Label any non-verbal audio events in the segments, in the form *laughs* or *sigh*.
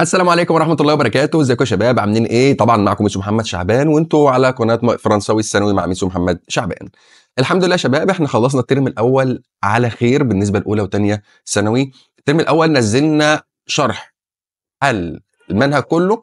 السلام عليكم ورحمه الله وبركاته ازيكم يا شباب عاملين ايه طبعا معكم ميسو محمد شعبان وانتوا على قناه فرنساوي الثانوي مع ميسو محمد شعبان الحمد لله يا شباب احنا خلصنا الترم الاول على خير بالنسبه لاولى وثانيه ثانوي الترم الاول نزلنا شرح المنهج كله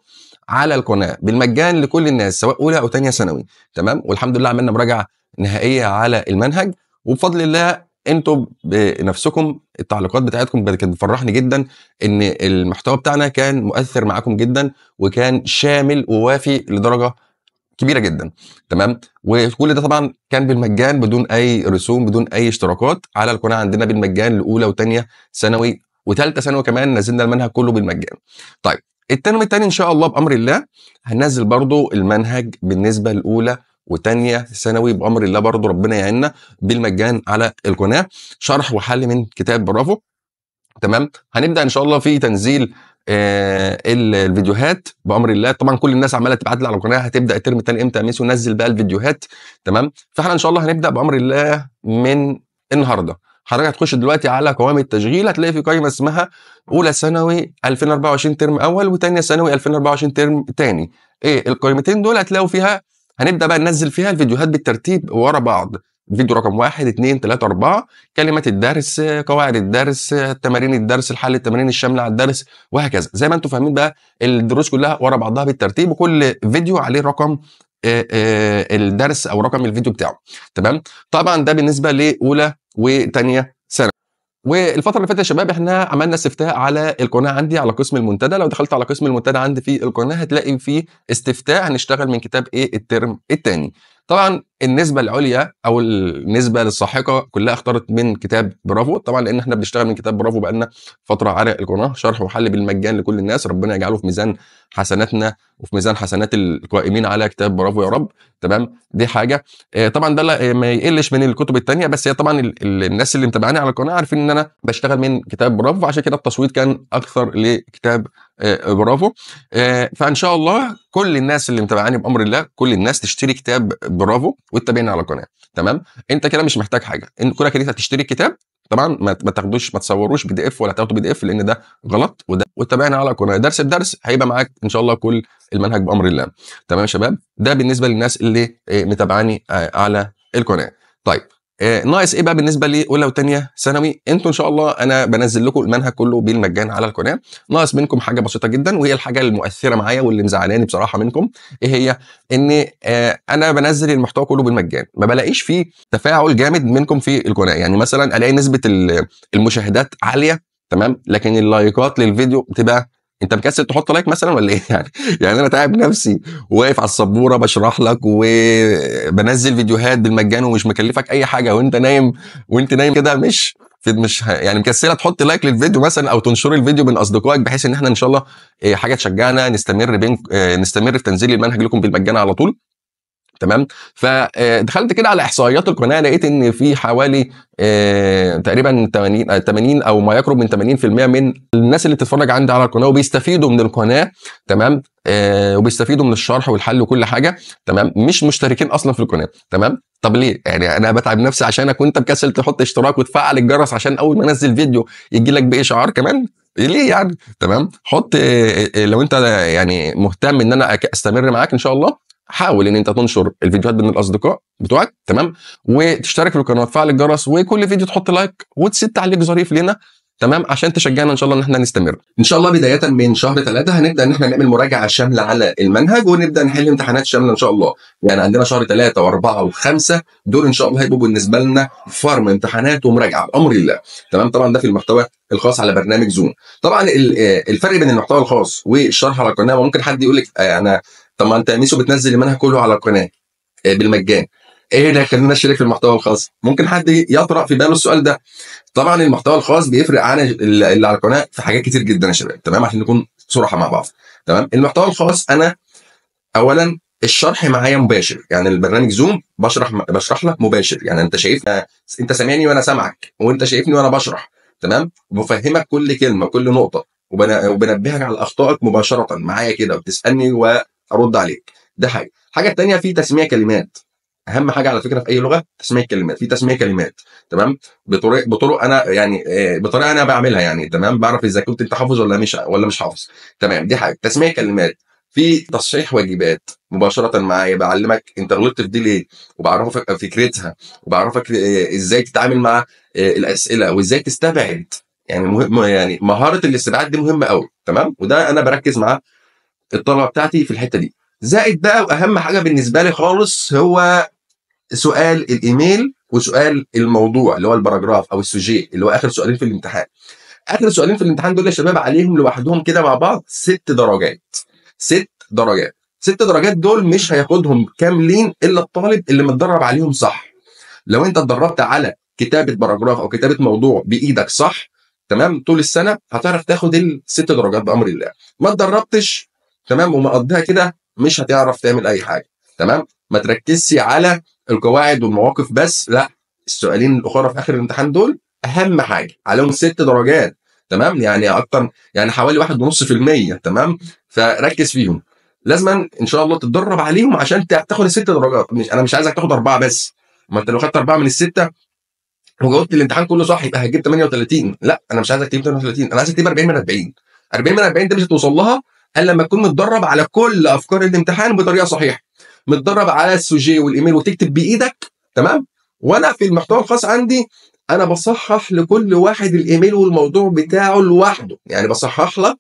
على القناه بالمجان لكل الناس سواء اولى او ثانيه ثانوي تمام والحمد لله عملنا مراجعه نهائيه على المنهج وبفضل الله انتوا بنفسكم التعليقات بتاعتكم كانت بتفرحني جدا ان المحتوى بتاعنا كان مؤثر معاكم جدا وكان شامل ووافي لدرجه كبيره جدا تمام وكل ده طبعا كان بالمجان بدون اي رسوم بدون اي اشتراكات على القناه عندنا بالمجان لاولى وثانيه ثانوي وثالثه ثانوي كمان نزلنا المنهج كله بالمجان طيب الترم الثاني ان شاء الله بامر الله هننزل برضو المنهج بالنسبه الاولى وتانية ثانوي بأمر الله برضه ربنا يعيننا بالمجان على القناة شرح وحل من كتاب برافو تمام هنبدأ إن شاء الله في تنزيل آه الفيديوهات بامر الله طبعا كل الناس عماله تبعت لي على القناه هتبدا الترم الثاني امتى يا ميسو نزل بقى الفيديوهات تمام فاحنا ان شاء الله هنبدا بامر الله من النهارده حضرتك هتخش دلوقتي على قوائم التشغيل هتلاقي في قائمه اسمها اولى ثانوي 2024 ترم اول وثانيه ثانوي 2024 ترم ثاني ايه القائمتين دول هتلاقوا فيها هنبدا بقى ننزل فيها الفيديوهات بالترتيب ورا بعض فيديو رقم واحد اثنين ثلاثة أربعة كلمة الدرس قواعد الدرس تمارين الدرس الحل التمارين الشاملة على الدرس وهكذا زي ما انتم فاهمين بقى الدروس كلها ورا بعضها بالترتيب وكل فيديو عليه رقم آه، آه، الدرس او رقم الفيديو بتاعه تمام طبعا ده بالنسبه لاولى وثانيه سنه والفتره اللي فاتت يا شباب احنا عملنا استفتاء على القناه عندي على قسم المنتدى لو دخلت على قسم المنتدى عندي في القناه هتلاقي فيه استفتاء هنشتغل من كتاب ايه الترم الثاني طبعا النسبه العليا او النسبه للساحقة كلها اختارت من كتاب برافو طبعا لان احنا بنشتغل من كتاب برافو بقالنا فتره على القناه شرح وحل بالمجان لكل الناس ربنا يجعله في ميزان حسناتنا وفي ميزان حسنات القائمين على كتاب برافو يا رب تمام دي حاجه آه، طبعا ده آه، ما يقلش من الكتب الثانيه بس هي طبعا الناس اللي متابعاني على القناه عارفين ان انا بشتغل من كتاب برافو عشان كده التصويت كان اكثر لكتاب آه، آه، برافو آه، فان شاء الله كل الناس اللي متابعاني بامر الله كل الناس تشتري كتاب برافو وتتابعني على القناه تمام انت كده مش محتاج حاجه ان كلك انت تشتري الكتاب طبعا ما تاخدوش ما تصوروش بي دي اف ولا تاخدوا بي دي اف لان ده غلط وده وتابعنا على القناه درس بدرس هيبقى معاك ان شاء الله كل المنهج بامر الله تمام يا شباب ده بالنسبه للناس اللي متابعاني على القناه طيب آه، ناقص ايه بقى بالنسبه لاولى وثانيه ثانوي انتوا ان شاء الله انا بنزل لكم المنهج كله بالمجان على القناه ناقص منكم حاجه بسيطه جدا وهي الحاجه المؤثره معايا واللي مزعلاني بصراحه منكم ايه هي ان آه، انا بنزل المحتوى كله بالمجان ما بلاقيش فيه تفاعل جامد منكم في القناه يعني مثلا الاقي نسبه المشاهدات عاليه تمام لكن اللايكات للفيديو بتبقى انت مكسل تحط لايك مثلا ولا ايه *laughs* يعني يعني انا تعب نفسي واقف على السبوره بشرح لك وبنزل فيديوهات بالمجان ومش مكلفك اي حاجه وانت نايم وانت نايم كده مش مش يعني مكسله تحط لايك للفيديو مثلا او تنشر الفيديو بين اصدقائك بحيث ان احنا ان شاء الله إيه، حاجه تشجعنا نستمر بين آه، نستمر في تنزيل المنهج لكم بالمجان على طول تمام فدخلت آه، كده على احصائيات القناه لقيت ان في حوالي آه، تقريبا 80 80 آه، او ما يقرب من 80% من الناس اللي بتتفرج عندي على القناه وبيستفيدوا من القناه تمام وبيستفيدوا من الشرح والحل وكل حاجه تمام مش مشتركين اصلا في القناه تمام طب ليه يعني انا بتعب نفسي عشان اكون انت مكسل تحط اشتراك وتفعل الجرس عشان اول ما انزل فيديو يجي لك باشعار كمان ليه يعني تمام حط لو انت يعني مهتم ان انا استمر معاك ان شاء الله حاول ان انت تنشر الفيديوهات بين الاصدقاء بتوعك تمام وتشترك في القناه وتفعل الجرس وكل فيديو تحط لايك وتسيب تعليق ظريف لنا تمام عشان تشجعنا ان شاء الله ان احنا نستمر ان شاء الله بدايه من شهر ثلاثة هنبدا ان احنا نعمل مراجعه شامله على المنهج ونبدا نحل امتحانات شامله ان شاء الله يعني عندنا شهر ثلاثة وأربعة وخمسة دول ان شاء الله هيبقوا بالنسبه لنا فرم امتحانات ومراجعه بامر الله تمام طبعا ده في المحتوى الخاص على برنامج زوم طبعا آه، الفرق بين المحتوى الخاص والشرح على القناه ممكن حد يقول لك آه، انا طب ما انت ميسو بتنزل المنهج كله على القناه آه، بالمجان ايه اللي هيخلينا نشترك في المحتوى الخاص ممكن حد يطرا في باله السؤال ده طبعا المحتوى الخاص بيفرق عن اللي على القناه في حاجات كتير جدا يا شباب تمام عشان نكون صراحه مع بعض تمام المحتوى الخاص انا اولا الشرح معايا مباشر يعني البرنامج زوم بشرح بشرح لك مباشر يعني انت شايفنا انت سامعني وانا سامعك وانت شايفني وانا بشرح تمام بفهمك كل كلمه كل نقطه وبنبهك على اخطائك مباشره معايا كده وبتسالني ارد عليك ده حاجه الحاجه الثانيه في تسميه كلمات اهم حاجه على فكره في اي لغه تسميه كلمات في تسميه كلمات تمام بطرق بطرق انا يعني آه، بطريقه انا بعملها يعني تمام بعرف اذا كنت انت حافظ ولا مش ولا مش حافظ تمام دي حاجه تسميه كلمات في تصحيح واجبات مباشره معايا بعلمك انت غلطت في دي ليه وبعرفك فكرتها وبعرفك آه، ازاي تتعامل مع آه، الاسئله وازاي تستبعد يعني مهم يعني مهاره الاستبعاد دي مهمه قوي تمام وده انا بركز مع الطلبه بتاعتي في الحته دي زائد بقى واهم حاجه بالنسبه لي خالص هو سؤال الايميل وسؤال الموضوع اللي هو الباراجراف او السوجيه اللي هو اخر سؤالين في الامتحان اخر سؤالين في الامتحان دول يا شباب عليهم لوحدهم كده مع بعض ست درجات ست درجات ست درجات دول مش هياخدهم كاملين الا الطالب اللي متدرب عليهم صح لو انت اتدربت على كتابه باراجراف او كتابه موضوع بايدك صح تمام طول السنه هتعرف تاخد الست درجات بامر الله ما اتدربتش تمام ومقضيها كده مش هتعرف تعمل اي حاجه تمام ما تركزش على القواعد والمواقف بس لا السؤالين الاخرى في اخر الامتحان دول اهم حاجه عليهم ست درجات تمام يعني اكتر يعني حوالي واحد ونص في المية تمام فركز فيهم لازما ان شاء الله تتدرب عليهم عشان تاخد الست درجات مش انا مش عايزك تاخد اربعه بس ما انت لو خدت اربعه من السته وجاوبت الامتحان كله صح يبقى هتجيب 38 لا انا مش عايزك تجيب 38 انا عايزك تجيب 40 من 40 40 من 40 ده مش هتوصل لها قال لما تكون متدرب على كل افكار الامتحان بطريقه صحيحه متدرب على السوجي والايميل وتكتب بايدك تمام وانا في المحتوى الخاص عندي انا بصحح لكل واحد الايميل والموضوع بتاعه لوحده يعني بصحح لك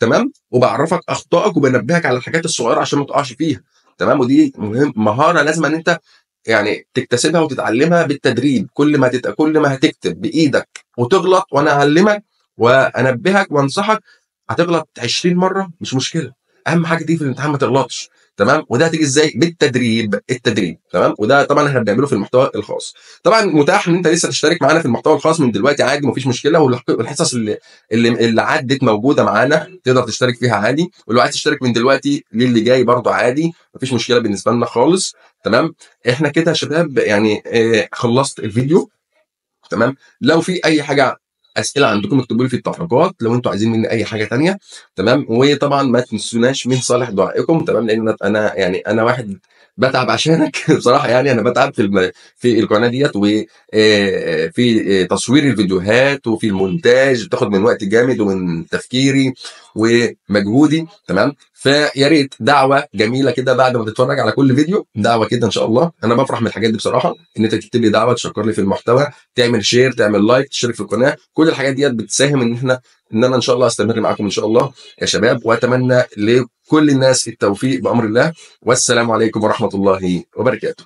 تمام وبعرفك اخطائك وبنبهك على الحاجات الصغيره عشان ما تقعش فيها تمام ودي مهم مهاره لازم ان انت يعني تكتسبها وتتعلمها بالتدريب كل ما تت... كل ما هتكتب بايدك وتغلط وانا اعلمك وانبهك وانصحك هتغلط 20 مره مش مشكله اهم حاجه تيجي في الامتحان ما تغلطش تمام وده هتيجي ازاي بالتدريب التدريب تمام وده طبعا احنا بنعمله في المحتوى الخاص طبعا متاح ان انت لسه تشترك معانا في المحتوى الخاص من دلوقتي عادي مفيش مشكله والحصص اللي اللي, اللي عدت موجوده معانا تقدر تشترك فيها عادي ولو عايز تشترك من دلوقتي للي جاي برضه عادي مفيش مشكله بالنسبه لنا خالص تمام احنا كده يا شباب يعني آه، خلصت الفيديو تمام لو في اي حاجه اسئله عندكم اكتبوا لي في التعليقات لو انتم عايزين مني اي حاجه تانية تمام وطبعا ما تنسوناش من صالح دعائكم تمام لان انا يعني انا واحد بتعب عشانك *laughs* بصراحه يعني انا بتعب في الم... في القناه ديت وفي آه، تصوير الفيديوهات وفي المونتاج بتاخد من وقت جامد ومن تفكيري ومجهودي تمام فيا ريت دعوه جميله كده بعد ما تتفرج على كل فيديو دعوه كده ان شاء الله انا بفرح من الحاجات دي بصراحه ان انت تكتب لي دعوه تشكر لي في المحتوى تعمل شير تعمل لايك تشترك في القناه كل الحاجات ديت بتساهم ان احنا ان انا ان شاء الله استمر معاكم ان شاء الله يا شباب واتمنى لكل الناس التوفيق بامر الله والسلام عليكم ورحمه الله وبركاته